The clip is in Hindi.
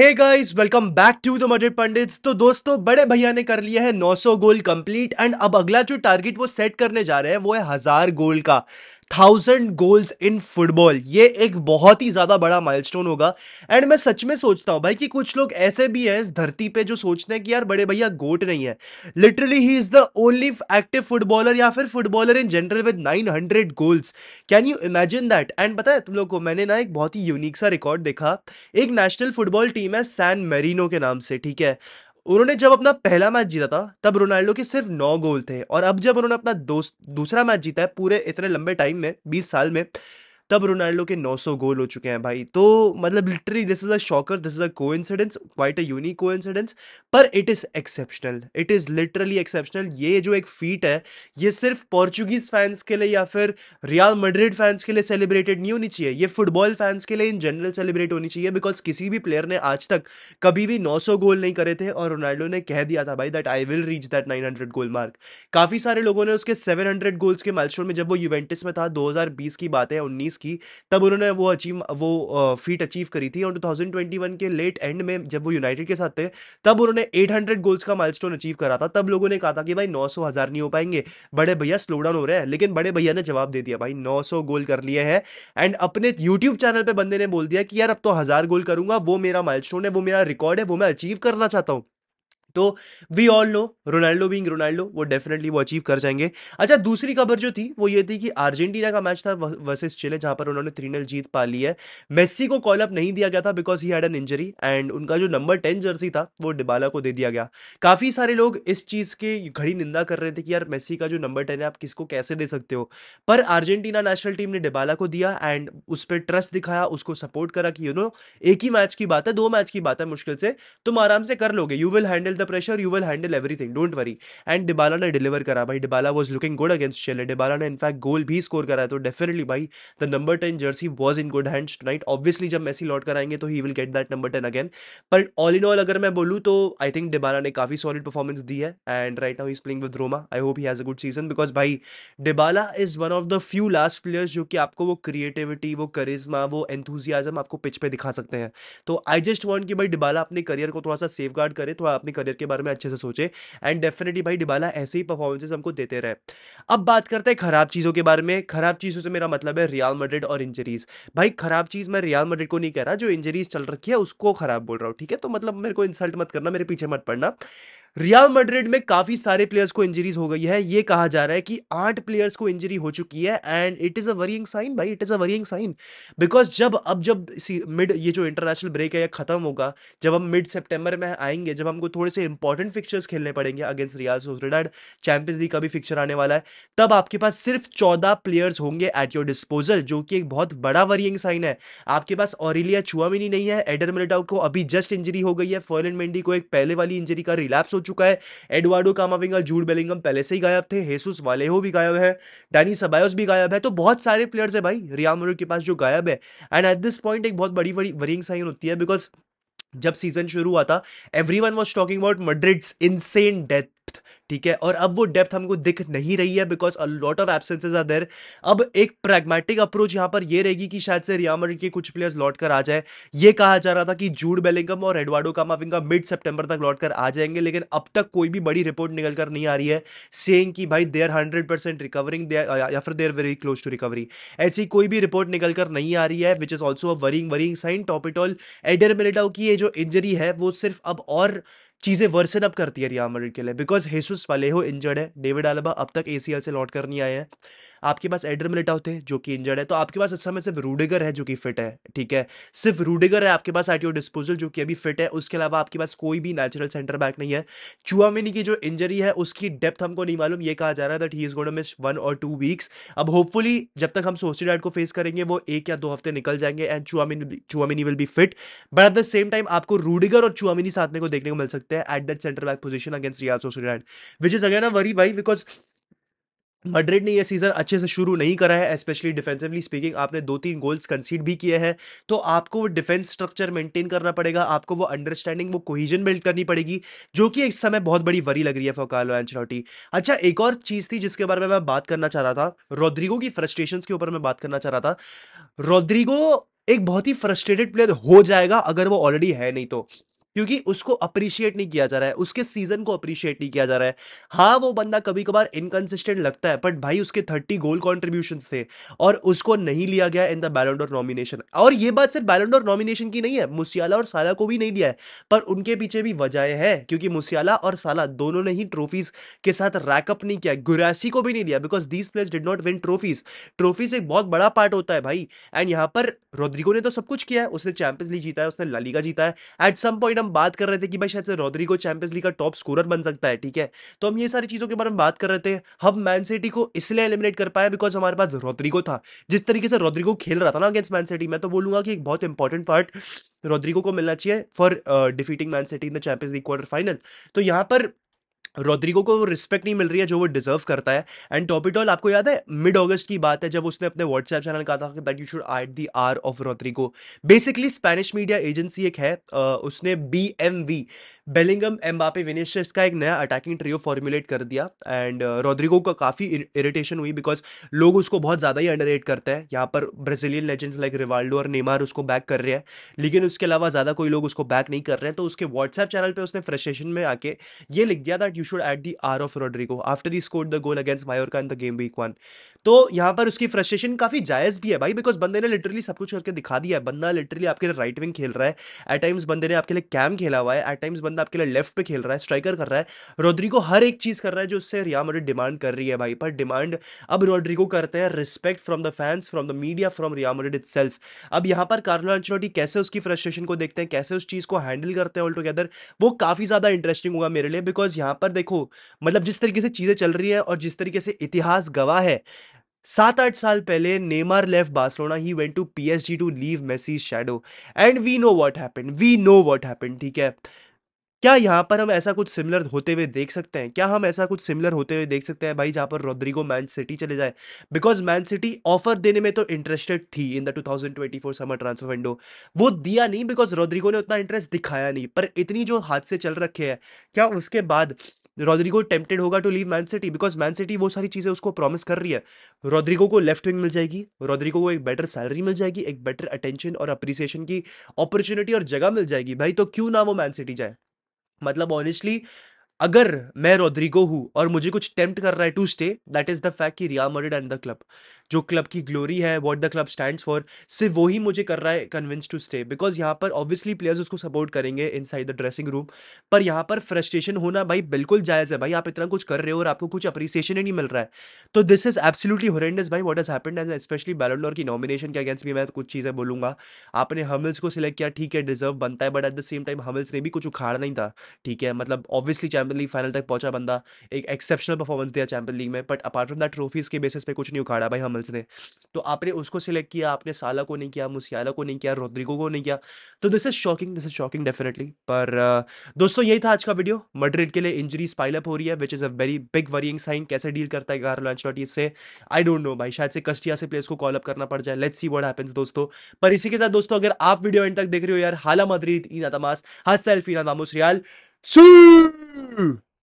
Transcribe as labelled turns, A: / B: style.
A: Hey guys welcome back to the muddled Pandits तो दोस्तों बड़े भैया ने कर लिया है 900 गोल कंप्लीट एंड अब अगला जो टारगेट वो सेट करने जा रहे हैं वो है हजार गोल का थाउजेंड गोल्स इन फुटबॉल ये एक बहुत ही ज़्यादा बड़ा माइलस्टोन होगा एंड मैं सच में सोचता हूँ भाई कि कुछ लोग ऐसे भी हैं इस धरती पे जो सोचते हैं कि यार बड़े भैया गोट नहीं है literally he is the only active footballer या फिर footballer in general with nine hundred goals can you imagine that and पता है तुम लोग को मैंने ना एक बहुत ही यूनिक सा रिकॉर्ड देखा एक नेशनल फुटबॉल टीम है सैन मेरिनो के नाम से ठीक है उन्होंने जब अपना पहला मैच जीता था तब रोनाल्डो के सिर्फ नौ गोल थे और अब जब उन्होंने अपना दूसरा मैच जीता है पूरे इतने लंबे टाइम में बीस साल में तब रोनाल्डो के 900 गोल हो चुके हैं भाई तो मतलब literally this is a shocker this is a incidence quite a unique incidence पर it is exceptional it is literally exceptional ये जो एक फीट है ये सिर्फ पोर्चुगीज फैंस के लिए या फिर रियाल मड्रिड फैंस के लिए सेलिब्रेटेड नहीं होनी चाहिए ये फुटबॉल फैंस के लिए इन जनरल सेलिब्रेट होनी चाहिए बिकॉज किसी भी प्लेयर ने आज तक कभी भी 900 गोल नहीं करे थे और रोनाल्डो ने कह दिया था भाई that I will reach that 900 goal mark काफी सारे लोगों ने उसके 700 गोल्स के माइलस्टोन में जब वो यूवेंटिस में था 2020 की बात है 19 की तब उन्होंने वो अचीव वो फीट अचीव करी थी और 2021 के लेट एंड में जब वो यूनाइटेड के साथ थे तब उन्होंने 800 गोल्स का माइलस्टोन अचीव करा था तब लोगों ने कहा था कि भाई नौ सौ हज़ार नहीं हो पाएंगे बड़े भैया स्लो डाउन हो रहे हैं लेकिन बड़े भैया ने जवाब दे दिया भाई नौ सौ गोल कर लिए हैं एंड अपने यूट्यूब चैनल पर बंदे ने बोल दिया कि यार अब तो हज़ार गोल करूंगा वो मेरा माइल है वो मेरा रिकॉर्ड है वो मैं अचीव करना चाहता हूँ तो we all know Ronaldo being Ronaldo वो डेफिनेटली वो अचीव कर जाएंगे अच्छा दूसरी खबर जो थी वो ये थी कि अर्जेंटीना का मैच था वर्सेस चिले जहां पर उन्होंने थ्री नल जीत पा ली है मेस्सी को कॉल अप नहीं दिया गया था because he had an injury and उनका जो नंबर टेन जर्सी था वो डिबाला को दे दिया गया काफ़ी सारे लोग इस चीज़ की घड़ी निंदा कर रहे थे कि यार मेस्सी का जो नंबर टेन है आप किसको कैसे दे सकते हो पर अर्जेंटीना नेशनल टीम ने डिबाला को दिया एंड उस पर ट्रस्ट दिखाया उसको सपोर्ट करा कि यू नो एक ही मैच की बात है दो मैच की बात है मुश्किल से तुम आराम से कर लोगे you will handle the pressure, you will handle everything. Don't worry and Dibala ने डिलीवर करा भाई Dibala was looking good against शेले डिबाला ने इनफैक्ट गोल भी स्कोर करा तो डेफिनेटली भाई the number ten jersey was in good hands tonight obviously जब मैसी लौट कराएंगे तो he will get that number ten again but all in all अगर मैं बोलूँ तो आई थिंक डिबाला ने काफ़ी सॉलिड परफॉर्मेंस दी है and right now is playing with Roma I hope he has a good season because भाई Dibala is one of the few last players जो कि आपको वो क्रिएटिविटी वो करिज्मा वो एंथुजियाजम आपको पिच पे दिखा सकते हैं तो आई जस्ट वॉन्ट कि भाई डिबाला अपने करियर को थोड़ा सा सेफ गार्ड करे थोड़ा अपने करियर करियर के बारे में अच्छे से सोचे एंड डेफिनेटली भाई डिबाला ऐसे ही परफॉर्मेंसेज हमको देते रहे अब बात करते हैं खराब चीज़ों के बारे में खराब चीज़ों से मेरा मतलब है रियाल मड्रिड और इंजरीज भाई खराब चीज़ मैं रियाल मड्रिड को नहीं कह रहा जो इंजरीज चल रखी है उसको खराब बोल रहा हूँ ठीक है तो मतलब मेरे को इंसल्ट मत करना मेरे पीछे मत पड़ना रियल मड्रिड में काफ़ी सारे प्लेयर्स को इंजरीज हो गई है ये कहा जा रहा है कि आठ प्लेयर्स को इंजरी हो चुकी है and it is a worrying sign भाई it is a worrying sign because जब अब जब मिड ये जो इंटरनेशनल ब्रेक है ये ख़त्म होगा जब हम मिड सेप्टेम्बर में आएंगे जब हमको थोड़े से इंपॉर्टेंट फिक्चर्स खेलने पड़ेंगे against Real Sociedad Champions League का भी फिक्चर आने वाला है तब आपके पास सिर्फ चौदह प्लेयर्स होंगे एट योर डिस्पोजल जो कि एक बहुत बड़ा वरियंग साइन है आपके पास ऑरिलिया चुआमिनी नहीं है एडर मिलिटाउ को अभी जस्ट इंजरी हो गई है फॉरन मेंडी को एक पहले वाली इंजरी का रिलैप्स हो चुका है एडवाडो कामाविंगा जूड बेलिंगम पहले से ही गायब थे हेसुस वाले हो भी गायब है डैनी सबायोस भी गायब है तो बहुत सारे प्लेयर्स है भाई रिया के पास जो गायब है एंड एट दिस पॉइंट एक बहुत बड़ी बड़ी वरिंग साइन होती है बिकॉज जब सीजन शुरू हुआ था everyone was talking about Madrid's insane death depth ठीक है और अब वो डेप्थ हमको दिख नहीं रही है because a lot of absences are there अब एक प्रैग्मेटिक अप्रोच यहां पर ये रहेगी कि शायद से रिया मरिड के कुछ प्लेयर्स लौट कर आ जाए ये कहा जा रहा था कि जूड बेलिंगम और एडवाडो का माफिंगा मिड सेप्टेम्बर तक लौट कर आ जाएंगे लेकिन अब तक कोई भी बड़ी रिपोर्ट निकल कर नहीं आ रही है सेंग कि भाई देर हंड्रेड परसेंट रिकवरिंग या फिर there very close to recovery ऐसी कोई भी रिपोर्ट निकल कर नहीं आ रही है which is also a worrying worrying sign टॉपिटॉल एडर मिलिटाओ की ये जो इंजरी है वो सिर्फ अब और चीज़ें वर्सन अप करती है रियाल मड्रिड के लिए बिकॉज हेसुस वाले हो इंजर्ड है डेविड आलबा अब तक ए से लौट कर नहीं आए हैं आपके पास एडर मिलिटा होते हैं जो कि इंजर्ड है तो आपके पास इस समय सिर्फ रूडिगर है जो कि फिट है ठीक है सिर्फ रूडिगर है आपके पास एट योर डिस्पोजल जो कि अभी फिट है उसके अलावा आपके पास कोई भी नेचुरल सेंटर बैक नहीं है चुआमिनी की जो इंजरी है उसकी डेप्थ हमको नहीं मालूम ये कहा जा रहा है that he is gonna miss one और टू वीक्स अब होपफुली जब तक हम सोसीडाइड को फेस करेंगे वो एक या दो हफ्ते निकल जाएंगे and Tchouameni Tchouameni will be fit but at the same time आपको रूडिगर और चुआमिनी साथ में को देखने को मिल सकते हैं at that centre back position against Real Sociedad which is again a worry why because Madrid ने ये सीज़न अच्छे से शुरू नहीं करा है स्पेशली डिफेंसिवली स्पीकिंग आपने दो तीन गोल्स कंसीड भी किए हैं तो आपको वो डिफेंस स्ट्रक्चर मेंटेन करना पड़ेगा आपको वो अंडरस्टैंडिंग वो कोहिजन बिल्ड करनी पड़ेगी जो कि इस समय बहुत बड़ी वरी लग रही है फोकाल कार्लो अच्छा एक और चीज़ थी जिसके बारे में मैं बात करना चाह रहा था रोद्रिगो की फ्रस्ट्रेशन के ऊपर मैं बात करना चाह रहा था रोद्रिगो एक बहुत ही फ्रस्ट्रेटेड प्लेयर हो जाएगा अगर वो ऑलरेडी है नहीं तो क्योंकि उसको अप्रिशिएट नहीं किया जा रहा है उसके सीजन को अप्रिशिएट नहीं किया जा रहा है हाँ वो बंदा कभी कभार इनकन्सिस्टेंट लगता है बट भाई उसके थर्टी गोल कॉन्ट्रीब्यूशन थे और उसको नहीं लिया गया इन द बैलोंडोर नॉमिनेशन और ये बात सिर्फ बैलेंडोर नॉमिनेशन की नहीं है मुसियाला और साला को भी नहीं लिया है पर उनके पीछे भी वजह है क्योंकि मुसियाला और साला दोनों ने ही ट्रॉफीज के साथ रैकअप नहीं किया गुरासी को भी नहीं लिया because these players did not win trophies trophies एक बहुत बड़ा पार्ट होता है भाई एंड यहाँ पर रोद्रिगो ने तो सब कुछ किया है उसने चैंपियंस लीग जीता है उसने लालीगा जीता है एट सम पॉइंट हम बात कर रहे थे कि भाई शायद से रोद्रिगो चैंपियंस लीग का टॉप स्कोरर बन सकता है ठीक है तो हम ये सारी चीज़ों के बारे में बात कर रहे थे हम मैन सिटी को इसलिए एलिमिनेट कर पाया बिकॉज हमारे पास रोद्रिगो था जिस तरीके से रोद्रिगो खेल रहा था ना अगेंस्ट मैन सिटी मैं तो बोलूंगा कि एक बहुत इंपॉर्टेंट पार्ट रोद्रिगो को मिलना चाहिए for defeating Man City in the Champions League quarter final तो यहाँ पर रोड्रिगो को वो रिस्पेक्ट नहीं मिल रही है जो वो डिजर्व करता है एंड टॉपिटॉल आपको याद है मिड ऑगस्ट की बात है जब उसने अपने व्हाट्सएप चैनल कहा था that you should eat the arse of Rodrygo basically Spanish media agency एक है उसने B M V Bellingham Mbappe Vinicius का एक नया अटैकिंग ट्रियो फॉर्मुलेट कर दिया एंड रोड्रिगो का काफ़ी इरिटेशन हुई बिकॉज लोग उसको बहुत ज़्यादा ही अंडर करते हैं यहाँ पर ब्राजीलियन लेजेंड्स लाइक रिवाल्डो और नेमार उसको बैक कर रहे हैं लेकिन उसके अलावा ज़्यादा कोई लोग उसको बैक नहीं कर रहे हैं तो उसके व्हाट्सएप चैनल पर उसने फ्रस्ट्रेशन में आके ये लिख दिया that you should eat the arse of Rodrygo after he score the goal against Mallorca in the game week one तो यहाँ पर उसकी फ्रस्ट्रेशन काफ़ी जायज़ भी है भाई बिकॉज बंदे ने लिटरली सब कुछ करके दिखा दिया है बंदा लिटरली आपके लिए राइट विंग खेल रहा है एट टाइम्स बंदे ने आपके लिए कैम खेला हुआ है एट टाइम्स बंदा बंदा आपके लिए लेफ्ट पे खेल रहा है स्ट्राइकर कर रहा है रोड्रिगो हर एक चीज़ कर रहा है जो उससे रिया मेडिड डिमांड कर रही है भाई पर डिमांड अब रोड्रिगो करते हैं respect from the fans from the media from Real Madrid it अब यहां पर कार्लो एंचलोटी कैसे उसकी फ्रस्ट्रेशन को देखते हैं कैसे उस चीज़ को हैंडल करते हैं ऑल टुगेदर वो काफ़ी ज़्यादा इंटरेस्टिंग होगा मेरे लिए बिकॉज यहां पर देखो मतलब जिस तरीके से चीज़ें चल रही है और जिस तरीके से इतिहास गवाह है सात आठ साल पहले Neymar left Barcelona he went to PSG to leave Messi shadow and we know what happened we know what happened ठीक है क्या यहाँ पर हम ऐसा कुछ सिमिलर होते हुए देख सकते हैं क्या हम ऐसा कुछ सिमिलर होते हुए देख सकते हैं भाई जहाँ पर रोड्रिगो मैन सिटी चले जाए बिकॉज मैन सिटी ऑफर देने में तो इंटरेस्टेड थी in the 2024 summer transfer window वो दिया नहीं बिकॉज रोड्रिगो ने उतना इंटरेस्ट दिखाया नहीं पर इतनी जो हाथ से चल रखे है क्या उसके बाद रॉड्रिगो टेम्पटेड होगा to leave Man City because Man City वो सारी चीज़ें उसको प्रॉमिस कर रही है रॉड्रिगो को लेफ्ट विंग मिल जाएगी रॉड्रिगो को एक बेटर सैलरी मिल जाएगी एक बेटर अटेंशन और अप्रिसिएशन की अपॉर्चुनिटी और जगह मिल जाएगी भाई तो क्यों ना वो मैन सिटी जाए मतलब ऑनेस्टली अगर मैं रोड्रिगो हूँ और मुझे कुछ अटेम्प्ट कर रहा है to stay that is the fact कि Real Madrid and the club जो क्लब की ग्लोरी है what the club stand for सिर्फ वो ही मुझे कर रहा है कन्विंस टू स्टे बिकॉज यहाँ पर ऑब्वियसली प्लेयर्स उसको सपोर्ट करेंगे inside the dressing room पर यहाँ पर फ्रस्ट्रेशन होना भाई बिल्कुल जायज़ है भाई आप इतना कुछ कर रहे हो और आपको कुछ अप्रिसिएशन ही नहीं मिल रहा है तो दिस इज एब्सोल्यूटली होरेंडस भाई what is happened as especially Ballon d'Or की नॉमिनेशन के अगेंस्ट भी मैं कुछ चीज़ें बोलूँगा आपने हमिल्स को सिलेक्ट किया ठीक है डिजर्व बनता है but at the same time Hummels ने भी कुछ उखाड़ नहीं था ठीक है मतलब ऑब्वियसली चैंपियन लीग फाइनल तक पहुंचा बंदा एक एक्सेप्शनल परफॉर्मेंस दिया चैंपियन लीग में but apart from that trophies के बेसिस पे कुछ नहीं उखाड़ा भाई हमल्स ड्रिबल्स ने तो आपने उसको सिलेक्ट किया आपने साला को नहीं किया मुसियाला को नहीं किया रोड्रिगो को नहीं किया तो this is shocking this is shocking definitely पर दोस्तों यही था आज का वीडियो मड्रिड के लिए इंजरी स्पाइलअप हो रही है which is a very big worrying sign कैसे डील करता है गार्लो एंचलॉटी से आई डोंट नो भाई शायद से कस्टिया से प्लेस को कॉल अप करना पड़ जाए लेट्स सी वॉट हैपन्स दोस्तों पर इसी के साथ दोस्तों अगर आप वीडियो एंड तक देख रहे हो यार हाला मद्रीद इन तमास हस्ता एल्फीना मामोस रियाल सू